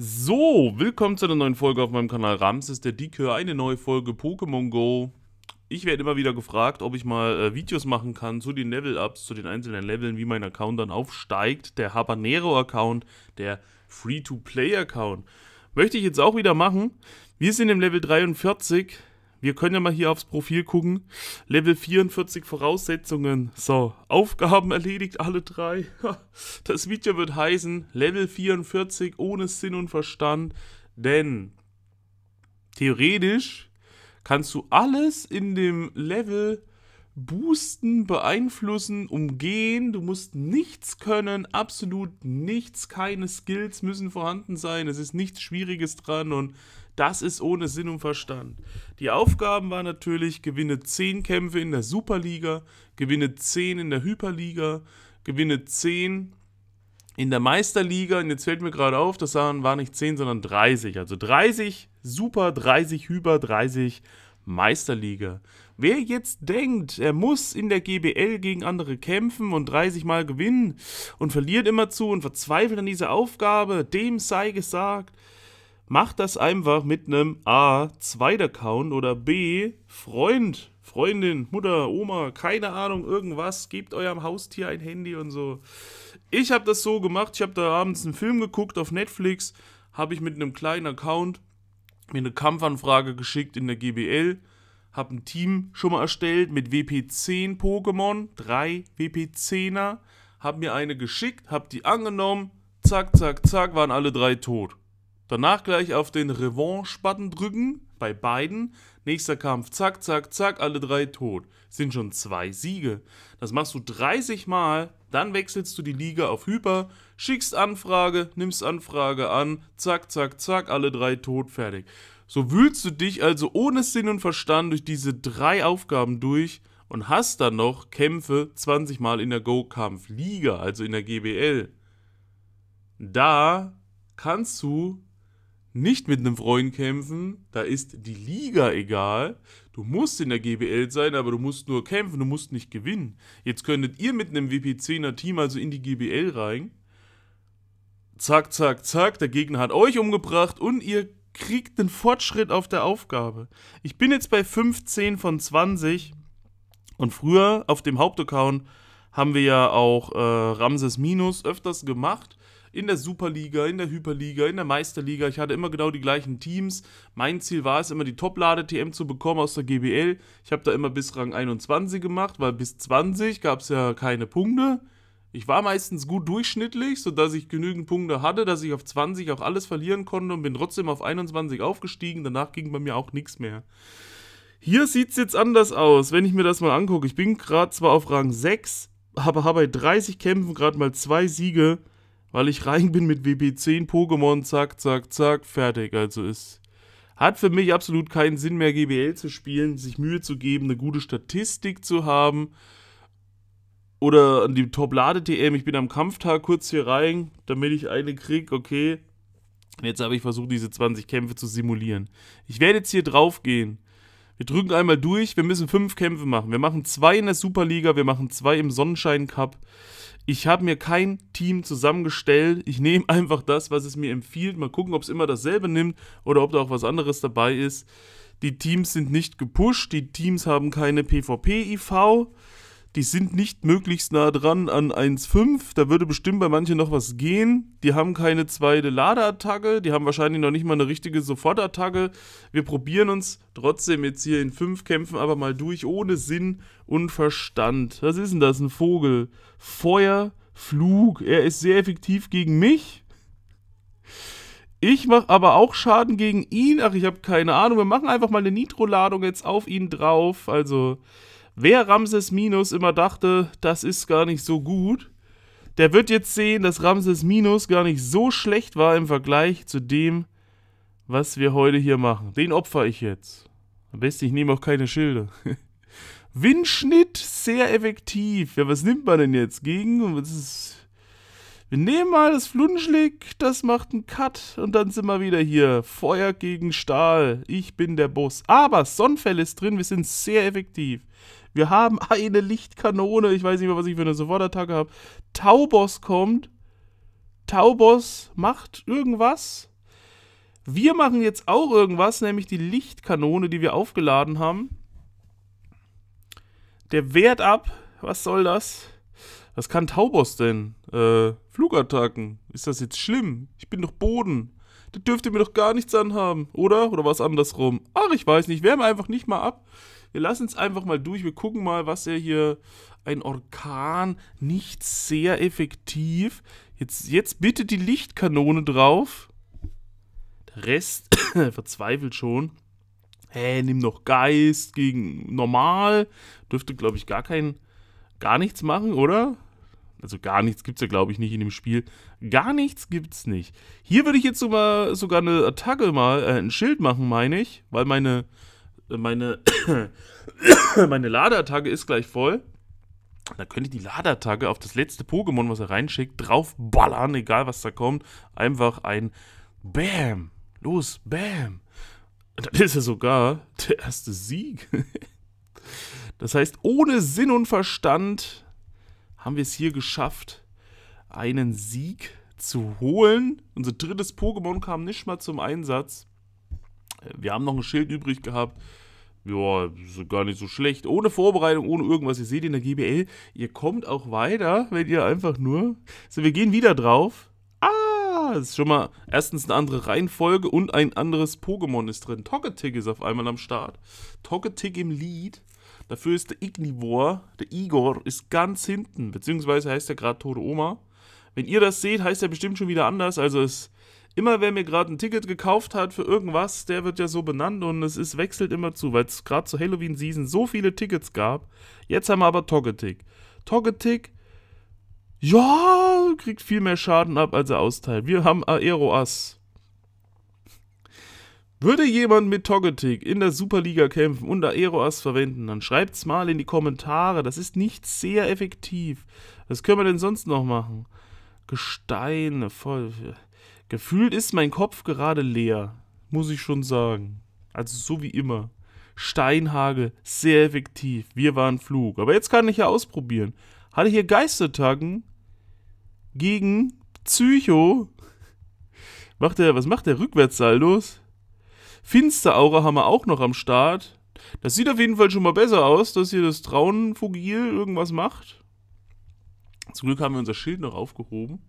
So, willkommen zu einer neuen Folge auf meinem Kanal Ramses der Dicke, eine neue Folge Pokémon Go. Ich werde immer wieder gefragt, ob ich mal äh, Videos machen kann zu den Level-Ups, zu den einzelnen Leveln, wie mein Account dann aufsteigt. Der Habanero-Account, der Free-to-Play-Account. Möchte ich jetzt auch wieder machen. Wir sind im Level 43, wir können ja mal hier aufs Profil gucken. Level 44 Voraussetzungen. So, Aufgaben erledigt alle drei. Das Video wird heißen Level 44 ohne Sinn und Verstand. Denn theoretisch kannst du alles in dem Level boosten, beeinflussen, umgehen. Du musst nichts können, absolut nichts, keine Skills müssen vorhanden sein. Es ist nichts Schwieriges dran und das ist ohne Sinn und Verstand. Die Aufgaben waren natürlich, gewinne 10 Kämpfe in der Superliga, gewinne 10 in der Hyperliga, gewinne 10 in der Meisterliga. Und jetzt fällt mir gerade auf, das waren nicht 10, sondern 30. Also 30 Super, 30 Hyper, 30 Meisterliga. Wer jetzt denkt, er muss in der GBL gegen andere kämpfen und 30 Mal gewinnen und verliert immerzu und verzweifelt an dieser Aufgabe, dem sei gesagt, Macht das einfach mit einem A, Zweit-Account oder B, Freund, Freundin, Mutter, Oma, keine Ahnung, irgendwas. Gebt eurem Haustier ein Handy und so. Ich habe das so gemacht. Ich habe da abends einen Film geguckt auf Netflix. Habe ich mit einem kleinen Account mir eine Kampfanfrage geschickt in der GBL. Habe ein Team schon mal erstellt mit WP10 Pokémon. Drei WP10er. Habe mir eine geschickt, habe die angenommen. Zack, zack, zack, waren alle drei tot. Danach gleich auf den Revanche-Button drücken, bei beiden. Nächster Kampf, zack, zack, zack, alle drei tot. Sind schon zwei Siege. Das machst du 30 Mal, dann wechselst du die Liga auf Hyper, schickst Anfrage, nimmst Anfrage an, zack, zack, zack, alle drei tot, fertig. So wühlst du dich also ohne Sinn und Verstand durch diese drei Aufgaben durch und hast dann noch Kämpfe 20 Mal in der Go-Kampf-Liga, also in der GBL. Da kannst du nicht mit einem Freund kämpfen, da ist die Liga egal. Du musst in der GBL sein, aber du musst nur kämpfen, du musst nicht gewinnen. Jetzt könntet ihr mit einem WP10er Team also in die GBL rein. Zack, zack, zack, der Gegner hat euch umgebracht und ihr kriegt einen Fortschritt auf der Aufgabe. Ich bin jetzt bei 15 von 20 und früher auf dem Hauptaccount haben wir ja auch äh, Ramses Minus öfters gemacht in der Superliga, in der Hyperliga, in der Meisterliga. Ich hatte immer genau die gleichen Teams. Mein Ziel war es, immer die top lade tm zu bekommen aus der GBL. Ich habe da immer bis Rang 21 gemacht, weil bis 20 gab es ja keine Punkte. Ich war meistens gut durchschnittlich, sodass ich genügend Punkte hatte, dass ich auf 20 auch alles verlieren konnte und bin trotzdem auf 21 aufgestiegen. Danach ging bei mir auch nichts mehr. Hier sieht es jetzt anders aus, wenn ich mir das mal angucke. Ich bin gerade zwar auf Rang 6, aber habe bei 30 Kämpfen gerade mal zwei Siege. Weil ich rein bin mit WP10 Pokémon, zack, zack, zack, fertig. Also es hat für mich absolut keinen Sinn mehr, GBL zu spielen, sich Mühe zu geben, eine gute Statistik zu haben. Oder an die Top-Lade-TM, ich bin am Kampftag kurz hier rein, damit ich eine krieg, okay. Jetzt habe ich versucht, diese 20 Kämpfe zu simulieren. Ich werde jetzt hier drauf gehen. Wir drücken einmal durch, wir müssen fünf Kämpfe machen. Wir machen zwei in der Superliga, wir machen zwei im Sonnenschein Cup ich habe mir kein Team zusammengestellt. Ich nehme einfach das, was es mir empfiehlt. Mal gucken, ob es immer dasselbe nimmt oder ob da auch was anderes dabei ist. Die Teams sind nicht gepusht, die Teams haben keine PvP-IV die sind nicht möglichst nah dran an 1.5. Da würde bestimmt bei manchen noch was gehen. Die haben keine zweite Ladeattacke, die haben wahrscheinlich noch nicht mal eine richtige Sofortattacke. Wir probieren uns trotzdem jetzt hier in 5 Kämpfen aber mal durch, ohne Sinn und Verstand. Was ist denn das? Ein Vogel. Feuer, Flug. Er ist sehr effektiv gegen mich. Ich mache aber auch Schaden gegen ihn. Ach, ich habe keine Ahnung. Wir machen einfach mal eine Nitro-Ladung jetzt auf ihn drauf. Also, Wer Ramses Minus immer dachte, das ist gar nicht so gut, der wird jetzt sehen, dass Ramses Minus gar nicht so schlecht war im Vergleich zu dem, was wir heute hier machen. Den opfer ich jetzt. Am besten, ich nehme auch keine Schilde. Windschnitt, sehr effektiv. Ja, was nimmt man denn jetzt gegen? Das ist wir nehmen mal das Flunschlick, das macht einen Cut und dann sind wir wieder hier. Feuer gegen Stahl, ich bin der Boss. Aber Sonnenfell ist drin, wir sind sehr effektiv. Wir haben eine Lichtkanone. Ich weiß nicht mehr, was ich für eine Sofortattacke habe. Taubos kommt. Taubos macht irgendwas. Wir machen jetzt auch irgendwas, nämlich die Lichtkanone, die wir aufgeladen haben. Der Wert ab. Was soll das? Was kann Taubos denn? Äh, Flugattacken. Ist das jetzt schlimm? Ich bin doch Boden. Das dürfte mir doch gar nichts anhaben, oder? Oder was andersrum? Ach, ich weiß nicht. Wärme einfach nicht mal ab wir lassen es einfach mal durch. Wir gucken mal, was er hier. Ein Orkan, nicht sehr effektiv. Jetzt, jetzt bitte die Lichtkanone drauf. Der Rest verzweifelt schon. Hä, hey, nimm noch Geist gegen normal. Dürfte, glaube ich, gar kein. gar nichts machen, oder? Also gar nichts gibt es ja, glaube ich, nicht in dem Spiel. Gar nichts gibt es nicht. Hier würde ich jetzt sogar, sogar eine Attacke mal, äh, ein Schild machen, meine ich, weil meine meine, meine Ladeattacke ist gleich voll. Da könnte die Ladeattacke auf das letzte Pokémon, was er reinschickt, draufballern, egal was da kommt. Einfach ein Bam. Los, Bam. Und dann ist ja sogar der erste Sieg. Das heißt, ohne Sinn und Verstand haben wir es hier geschafft, einen Sieg zu holen. Unser drittes Pokémon kam nicht mal zum Einsatz. Wir haben noch ein Schild übrig gehabt. Ja, gar nicht so schlecht. Ohne Vorbereitung, ohne irgendwas. Ihr seht in der GBL, ihr kommt auch weiter, wenn ihr einfach nur... So, wir gehen wieder drauf. Ah, das ist schon mal erstens eine andere Reihenfolge und ein anderes Pokémon ist drin. Togetic ist auf einmal am Start. Togetic im Lead. Dafür ist der Ignivor, der Igor, ist ganz hinten. Beziehungsweise heißt er gerade Tode Oma. Wenn ihr das seht, heißt er bestimmt schon wieder anders. Also es immer wer mir gerade ein Ticket gekauft hat für irgendwas, der wird ja so benannt und es ist, wechselt immer zu, weil es gerade zur Halloween Season so viele Tickets gab. Jetzt haben wir aber Togetic. Togetic, ja, kriegt viel mehr Schaden ab, als er austeilt. Wir haben Aeroas. Würde jemand mit Togetic in der Superliga kämpfen und Aeroas verwenden, dann schreibt es mal in die Kommentare. Das ist nicht sehr effektiv. Was können wir denn sonst noch machen? Gesteine, voll. Viel. Gefühlt ist mein Kopf gerade leer, muss ich schon sagen. Also so wie immer. Steinhage, sehr effektiv. Wir waren Flug. Aber jetzt kann ich ja ausprobieren. Hatte hier Geistertacken gegen Psycho. Macht der, was macht der? Rückwärtssaldos? Finsteraura haben wir auch noch am Start. Das sieht auf jeden Fall schon mal besser aus, dass hier das Traunenfugil irgendwas macht. Zum Glück haben wir unser Schild noch aufgehoben.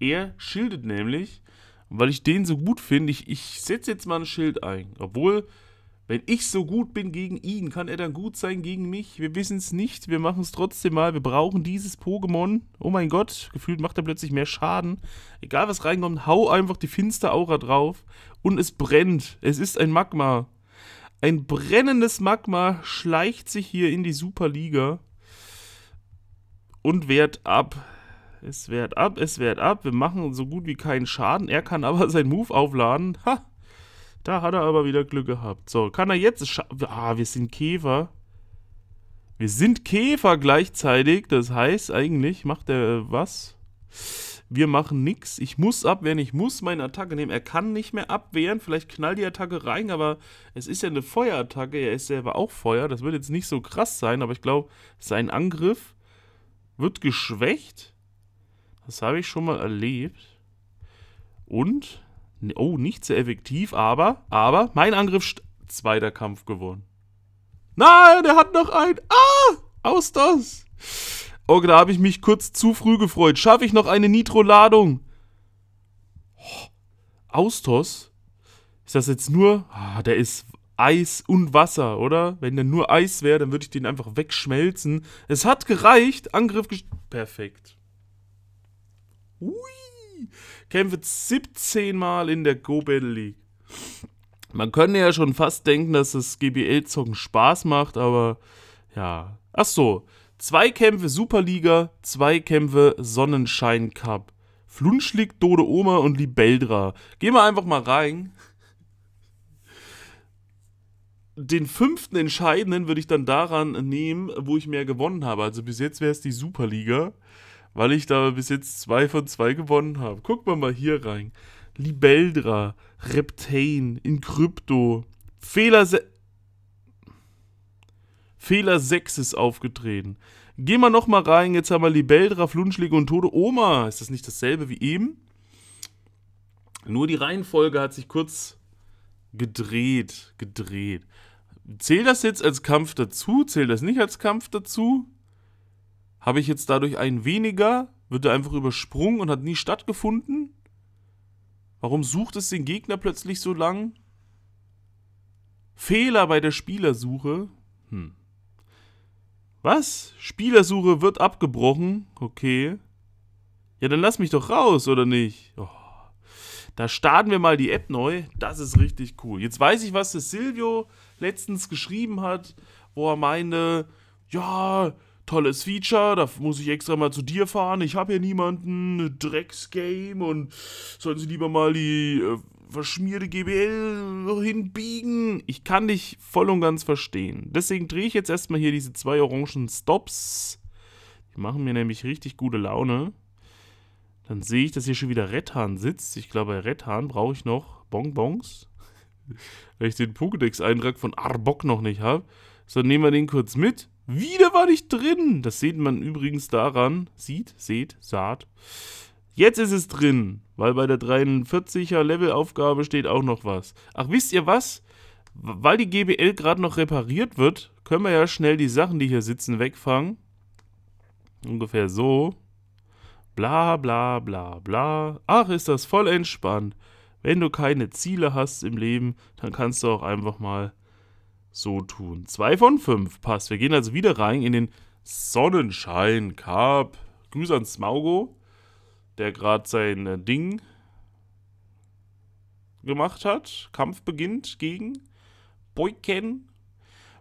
Er schildet nämlich, weil ich den so gut finde. Ich, ich setze jetzt mal ein Schild ein. Obwohl, wenn ich so gut bin gegen ihn, kann er dann gut sein gegen mich? Wir wissen es nicht. Wir machen es trotzdem mal. Wir brauchen dieses Pokémon. Oh mein Gott, gefühlt macht er plötzlich mehr Schaden. Egal was reinkommt, hau einfach die Aura drauf. Und es brennt. Es ist ein Magma. Ein brennendes Magma schleicht sich hier in die Superliga und wehrt ab. Es wehrt ab, es wehrt ab. Wir machen so gut wie keinen Schaden. Er kann aber seinen Move aufladen. Ha! Da hat er aber wieder Glück gehabt. So, kann er jetzt... Ah, wir sind Käfer. Wir sind Käfer gleichzeitig. Das heißt, eigentlich macht er was? Wir machen nichts. Ich muss abwehren. Ich muss meine Attacke nehmen. Er kann nicht mehr abwehren. Vielleicht knallt die Attacke rein, aber es ist ja eine Feuerattacke. Er ist selber auch Feuer. Das wird jetzt nicht so krass sein, aber ich glaube, sein Angriff wird geschwächt. Das habe ich schon mal erlebt. Und, oh, nicht sehr effektiv, aber, aber, mein Angriff, zweiter Kampf gewonnen. Nein, er hat noch ein. Ah, aus das. Okay, oh, da habe ich mich kurz zu früh gefreut. Schaffe ich noch eine Nitro-Ladung? Oh, Austos? Ist das jetzt nur... Ah, der ist Eis und Wasser, oder? Wenn der nur Eis wäre, dann würde ich den einfach wegschmelzen. Es hat gereicht. Angriff gest Perfekt. Hui. Kämpfe 17 Mal in der Go Battle League. Man könnte ja schon fast denken, dass das GBL-Zocken Spaß macht, aber ja. Ach so. Zwei Kämpfe Superliga, zwei Kämpfe Sonnenschein Cup. Flunschlick, Dode Oma und Libeldra. Gehen wir einfach mal rein den fünften entscheidenden würde ich dann daran nehmen, wo ich mehr gewonnen habe. Also bis jetzt wäre es die Superliga, weil ich da bis jetzt zwei von zwei gewonnen habe. Gucken wir mal hier rein. Libeldra, Reptane, Inkrypto, Fehler, se Fehler 6 ist aufgetreten. Gehen wir nochmal rein, jetzt haben wir Libeldra, Flunschlige und Tode. Oma, ist das nicht dasselbe wie eben? Nur die Reihenfolge hat sich kurz gedreht, gedreht. Zählt das jetzt als Kampf dazu? Zählt das nicht als Kampf dazu? Habe ich jetzt dadurch einen weniger? Wird er einfach übersprungen und hat nie stattgefunden? Warum sucht es den Gegner plötzlich so lang? Fehler bei der Spielersuche. Hm. Was? Spielersuche wird abgebrochen? Okay. Ja, dann lass mich doch raus, oder nicht? Oh. Da starten wir mal die App neu. Das ist richtig cool. Jetzt weiß ich, was das Silvio letztens geschrieben hat, wo er meinte, ja, tolles Feature, da muss ich extra mal zu dir fahren, ich habe hier niemanden, Drecksgame und sollen sie lieber mal die äh, verschmierte GBL hinbiegen. Ich kann dich voll und ganz verstehen. Deswegen drehe ich jetzt erstmal hier diese zwei orangen Stops. Die machen mir nämlich richtig gute Laune. Dann sehe ich, dass hier schon wieder Rettan sitzt. Ich glaube, bei Rettan brauche ich noch Bonbons. Weil ich den Pokédex-Eintrag von Arbok noch nicht habe. So, nehmen wir den kurz mit. Wieder war ich drin. Das sieht man übrigens daran. Sieht, seht, saht. Jetzt ist es drin, weil bei der 43er Levelaufgabe steht auch noch was. Ach, wisst ihr was? Weil die GBL gerade noch repariert wird, können wir ja schnell die Sachen, die hier sitzen, wegfangen. Ungefähr so. Bla bla bla bla. Ach, ist das voll entspannt. Wenn du keine Ziele hast im Leben, dann kannst du auch einfach mal so tun. 2 von 5 passt. Wir gehen also wieder rein in den Sonnenschein Carp. Grüße an Smaugo, der gerade sein äh, Ding gemacht hat. Kampf beginnt gegen Boyken.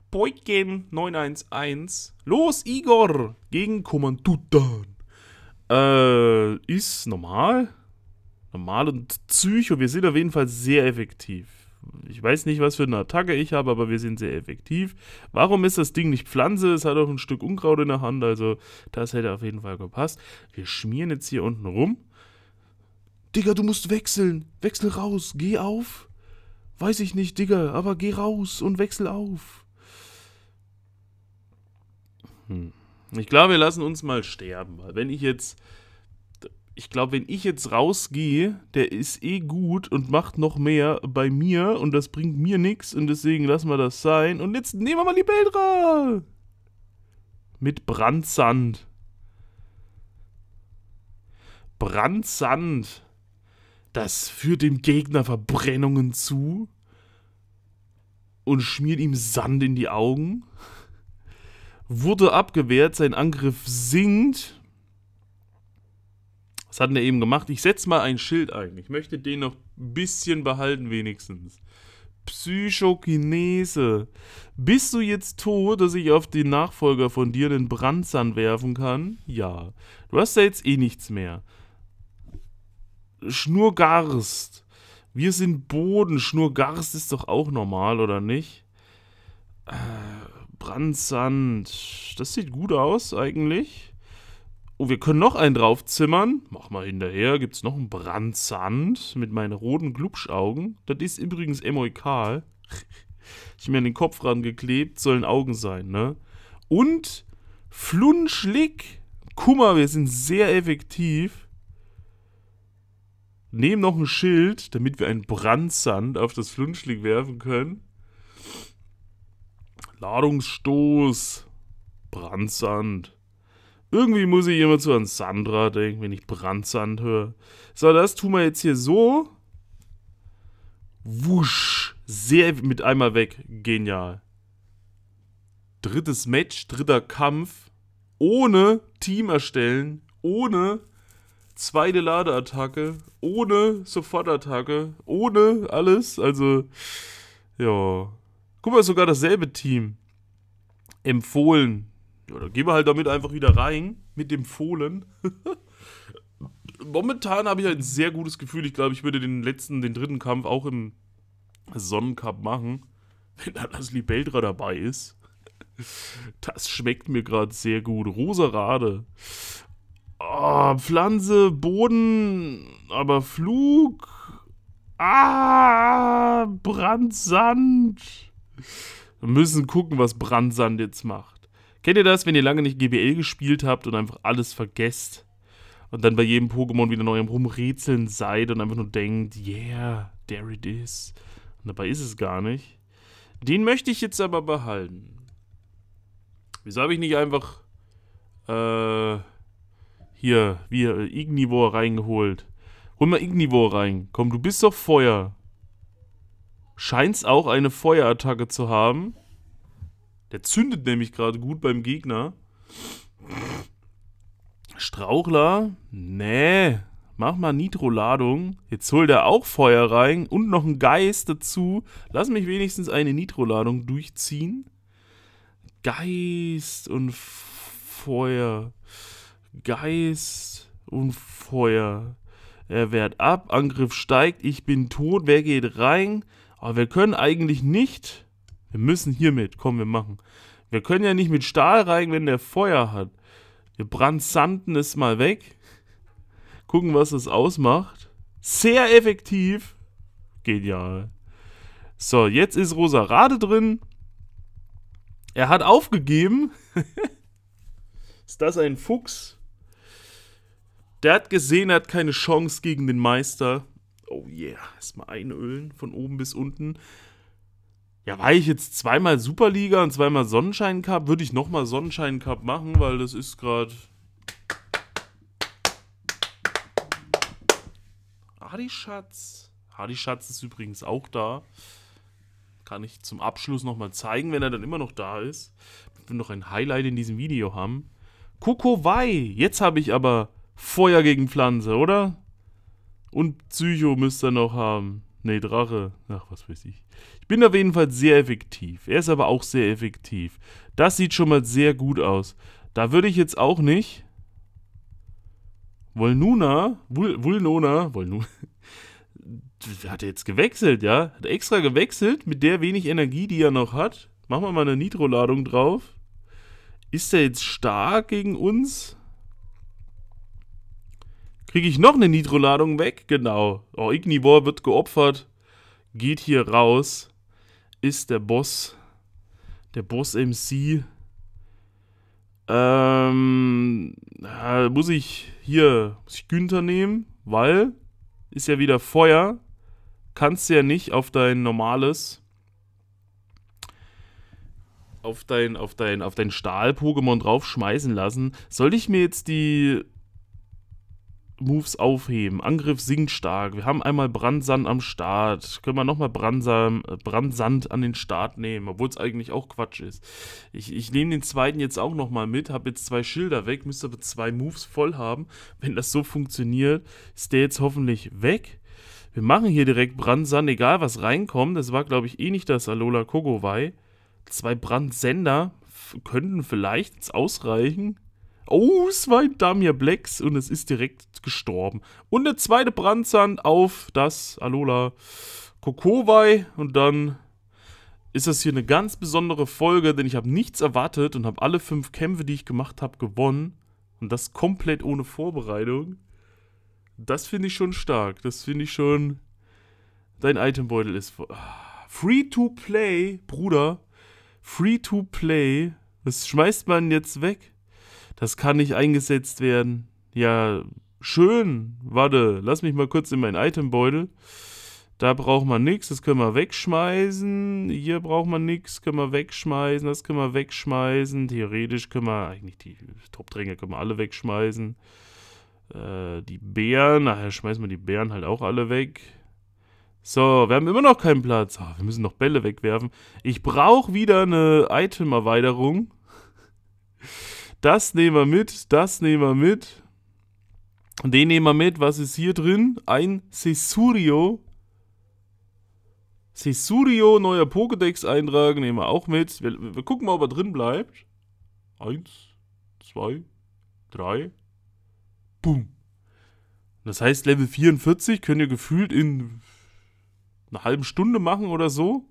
Boyken 911. Los, Igor! Gegen Kommandutan. Äh, ist normal normal und Psycho. Wir sind auf jeden Fall sehr effektiv. Ich weiß nicht, was für eine Attacke ich habe, aber wir sind sehr effektiv. Warum ist das Ding nicht Pflanze? Es hat auch ein Stück Unkraut in der Hand, also das hätte auf jeden Fall gepasst. Wir schmieren jetzt hier unten rum. Digga, du musst wechseln. Wechsel raus. Geh auf. Weiß ich nicht, Digga, aber geh raus und wechsel auf. Hm. Ich glaube, wir lassen uns mal sterben, weil wenn ich jetzt ich glaube, wenn ich jetzt rausgehe, der ist eh gut und macht noch mehr bei mir und das bringt mir nichts und deswegen lassen wir das sein. Und jetzt nehmen wir mal die Beldra! Mit Brandsand. Brandsand. Das führt dem Gegner Verbrennungen zu und schmiert ihm Sand in die Augen. Wurde abgewehrt, sein Angriff sinkt was hat denn der eben gemacht? Ich setze mal ein Schild ein. Ich möchte den noch ein bisschen behalten wenigstens. Psychokinese. Bist du jetzt tot, dass ich auf den Nachfolger von dir den Brandzahn werfen kann? Ja. Du hast ja jetzt eh nichts mehr. Schnurgarst. Wir sind Boden. Schnurgarst ist doch auch normal, oder nicht? Äh, Brandsand. Das sieht gut aus, eigentlich. Oh, wir können noch einen draufzimmern. Mach mal hinterher. Gibt es noch einen Brandsand mit meinen roten Glubschaugen? Das ist übrigens emoikal. ich mir an den Kopf rangeklebt. Sollen Augen sein, ne? Und Flunschlick. Guck mal, wir sind sehr effektiv. Nehmen noch ein Schild, damit wir einen Brandsand auf das Flunschlick werfen können. Ladungsstoß. Brandsand. Irgendwie muss ich immer zu an Sandra denken, wenn ich Brandsand höre. So, das tun wir jetzt hier so. Wusch. Sehr mit einmal weg. Genial. Drittes Match, dritter Kampf. Ohne Team erstellen. Ohne zweite Ladeattacke. Ohne Sofortattacke. Ohne alles. Also, ja. Guck mal, sogar dasselbe Team. Empfohlen ja, dann gehen wir halt damit einfach wieder rein, mit dem Fohlen. Momentan habe ich halt ein sehr gutes Gefühl. Ich glaube, ich würde den letzten, den dritten Kampf auch im Sonnencup machen, wenn dann das Libeldra dabei ist. Das schmeckt mir gerade sehr gut. Rosarade. Oh, ah, Pflanze, Boden, aber Flug. Ah, Brandsand. Wir müssen gucken, was Brandsand jetzt macht. Kennt ihr das, wenn ihr lange nicht GBL gespielt habt und einfach alles vergesst? Und dann bei jedem Pokémon wieder neu rumrätseln seid und einfach nur denkt, yeah, there it is. Und dabei ist es gar nicht. Den möchte ich jetzt aber behalten. Wieso habe ich nicht einfach, äh, hier, wie äh, Ignivor reingeholt? Hol mal Ignivor rein. Komm, du bist doch Feuer. Scheinst auch eine Feuerattacke zu haben. Der zündet nämlich gerade gut beim Gegner. Strauchler? Nee. Mach mal Nitroladung. Jetzt holt er auch Feuer rein und noch einen Geist dazu. Lass mich wenigstens eine Nitroladung durchziehen. Geist und Feuer. Geist und Feuer. Er wehrt ab, Angriff steigt, ich bin tot, wer geht rein? Aber wir können eigentlich nicht wir müssen hiermit, komm, wir machen. Wir können ja nicht mit Stahl reigen, wenn der Feuer hat. Wir brandsanden es mal weg. Gucken, was es ausmacht. Sehr effektiv. Genial. So, jetzt ist Rosarade drin. Er hat aufgegeben. ist das ein Fuchs? Der hat gesehen, er hat keine Chance gegen den Meister. Oh yeah, erstmal einölen von oben bis unten. Ja, war ich jetzt zweimal Superliga und zweimal Sonnenschein Cup, würde ich nochmal Sonnenschein Cup machen, weil das ist gerade. Hardy-Schatz. Hardy-Schatz ist übrigens auch da. Kann ich zum Abschluss nochmal zeigen, wenn er dann immer noch da ist. Wir noch ein Highlight in diesem Video haben. Kokowai. Jetzt habe ich aber Feuer gegen Pflanze, oder? Und Psycho müsst ihr noch haben. Nee, Drache. Ach, was weiß ich. Ich bin auf jeden Fall sehr effektiv. Er ist aber auch sehr effektiv. Das sieht schon mal sehr gut aus. Da würde ich jetzt auch nicht... Wolnuna, Vul Wolnuna, hat er jetzt gewechselt, ja? Hat extra gewechselt mit der wenig Energie, die er noch hat. Machen wir mal eine Nitro-Ladung drauf. Ist er jetzt stark gegen uns? Kriege ich noch eine Nitro-Ladung weg? Genau. Oh, Ignivor wird geopfert. Geht hier raus. Ist der Boss. Der Boss MC. Ähm, muss ich hier, muss ich Günther nehmen, weil ist ja wieder Feuer. Kannst ja nicht auf dein normales, auf dein, auf dein, auf dein Stahl-Pokémon draufschmeißen lassen. Sollte ich mir jetzt die Moves aufheben. Angriff sinkt stark. Wir haben einmal Brandsand am Start. Können wir nochmal äh, Brandsand, an den Start nehmen, obwohl es eigentlich auch Quatsch ist. Ich, ich nehme den zweiten jetzt auch nochmal mit, habe jetzt zwei Schilder weg, müsste aber zwei Moves voll haben. Wenn das so funktioniert, ist der jetzt hoffentlich weg. Wir machen hier direkt Brandsand, egal was reinkommt. Das war, glaube ich, eh nicht das Alola Kogowai. Zwei Brandsender könnten vielleicht jetzt ausreichen. Oh, es war ein Damir Blacks und es ist direkt gestorben. Und der zweite Brandsand auf das Alola Kokowai. Und dann ist das hier eine ganz besondere Folge, denn ich habe nichts erwartet und habe alle fünf Kämpfe, die ich gemacht habe, gewonnen. Und das komplett ohne Vorbereitung. Das finde ich schon stark. Das finde ich schon... Dein Itembeutel ist... Ah, free to play, Bruder. Free to play. Das schmeißt man jetzt weg. Das kann nicht eingesetzt werden. Ja, schön. Warte, lass mich mal kurz in meinen Itembeutel. Da braucht man nichts, das können wir wegschmeißen. Hier braucht man nichts, können wir wegschmeißen, das können wir wegschmeißen. Theoretisch können wir, eigentlich die top können wir alle wegschmeißen. Äh, die Bären, nachher schmeißen wir die Bären halt auch alle weg. So, wir haben immer noch keinen Platz. Oh, wir müssen noch Bälle wegwerfen. Ich brauche wieder eine Item-Erweiterung. Das nehmen wir mit, das nehmen wir mit. Den nehmen wir mit. Was ist hier drin? Ein Sesurio. Sesurio, neuer Pokédex-Eintrag, nehmen wir auch mit. Wir, wir, gucken mal, ob er drin bleibt. Eins, zwei, drei. Boom. Das heißt, Level 44 könnt ihr gefühlt in einer halben Stunde machen oder so.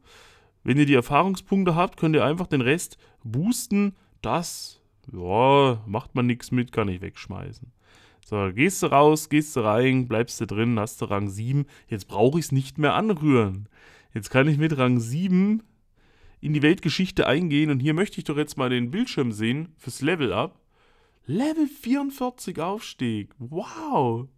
Wenn ihr die Erfahrungspunkte habt, könnt ihr einfach den Rest boosten. Das ja, macht man nichts mit, kann ich wegschmeißen. So, gehst du raus, gehst du rein, bleibst du drin, hast du Rang 7. Jetzt brauche ich es nicht mehr anrühren. Jetzt kann ich mit Rang 7 in die Weltgeschichte eingehen und hier möchte ich doch jetzt mal den Bildschirm sehen fürs Level Up. Level 44 Aufstieg. Wow.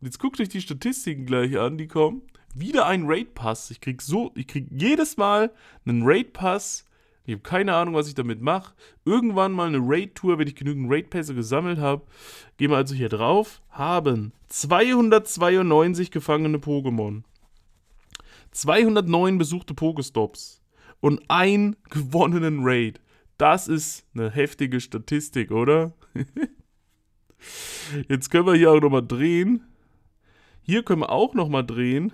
Jetzt guckt euch die Statistiken gleich an, die kommen. Wieder ein Raid Pass. Ich krieg so, ich krieg jedes Mal einen Raid Pass ich habe keine Ahnung, was ich damit mache. Irgendwann mal eine Raid-Tour, wenn ich genügend Raid-Pässe gesammelt habe. Gehen wir also hier drauf. Haben 292 gefangene Pokémon. 209 besuchte Pokestops. Und einen gewonnenen Raid. Das ist eine heftige Statistik, oder? Jetzt können wir hier auch nochmal drehen. Hier können wir auch nochmal drehen.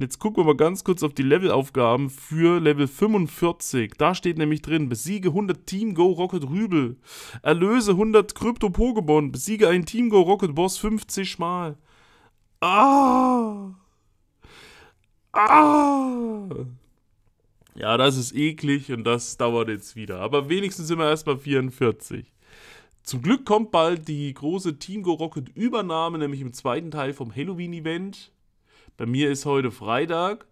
Und jetzt gucken wir mal ganz kurz auf die Levelaufgaben für Level 45. Da steht nämlich drin, besiege 100 Team Go Rocket Rübel, erlöse 100 Krypto-Pokémon, besiege einen Team Go Rocket Boss 50 Mal. Ah! Ah! Ja, das ist eklig und das dauert jetzt wieder. Aber wenigstens sind wir erstmal 44. Zum Glück kommt bald die große Team Go Rocket Übernahme, nämlich im zweiten Teil vom Halloween Event. Bei mir ist heute Freitag.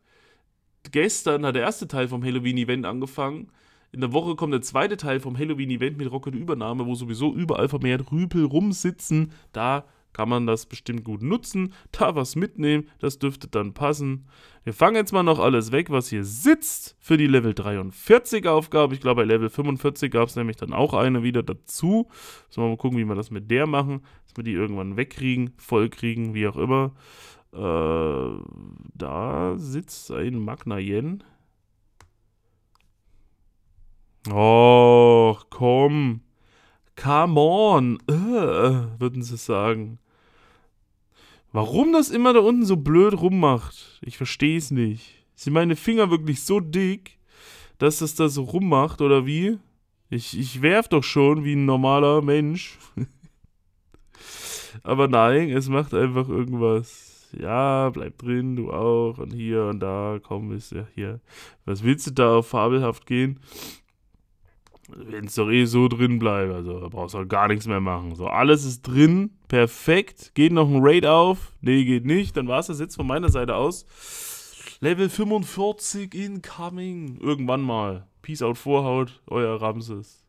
Gestern hat der erste Teil vom Halloween-Event angefangen. In der Woche kommt der zweite Teil vom Halloween-Event mit Rocket-Übernahme, wo sowieso überall vermehrt Rüpel rumsitzen. Da kann man das bestimmt gut nutzen, da was mitnehmen, das dürfte dann passen. Wir fangen jetzt mal noch alles weg, was hier sitzt für die Level 43 Aufgabe. Ich glaube, bei Level 45 gab es nämlich dann auch eine wieder dazu. Sollen wir mal gucken, wie wir das mit der machen, dass wir die irgendwann wegkriegen, vollkriegen, wie auch immer. Äh, da sitzt ein Magna Yen. Oh, komm. Come on. Äh, würden sie sagen. Warum das immer da unten so blöd rummacht? Ich verstehe es nicht. Sind meine Finger wirklich so dick, dass das da so rummacht, oder wie? Ich, ich werf doch schon wie ein normaler Mensch. Aber nein, es macht einfach irgendwas ja, bleib drin, du auch, und hier und da, komm, ist ja hier. Was willst du da auf fabelhaft gehen? Wenn es doch eh so drin bleibt, also da brauchst du auch halt gar nichts mehr machen. So, alles ist drin, perfekt. Geht noch ein Raid auf? Nee, geht nicht. Dann war es das jetzt von meiner Seite aus. Level 45 incoming. Irgendwann mal. Peace out, Vorhaut, euer Ramses.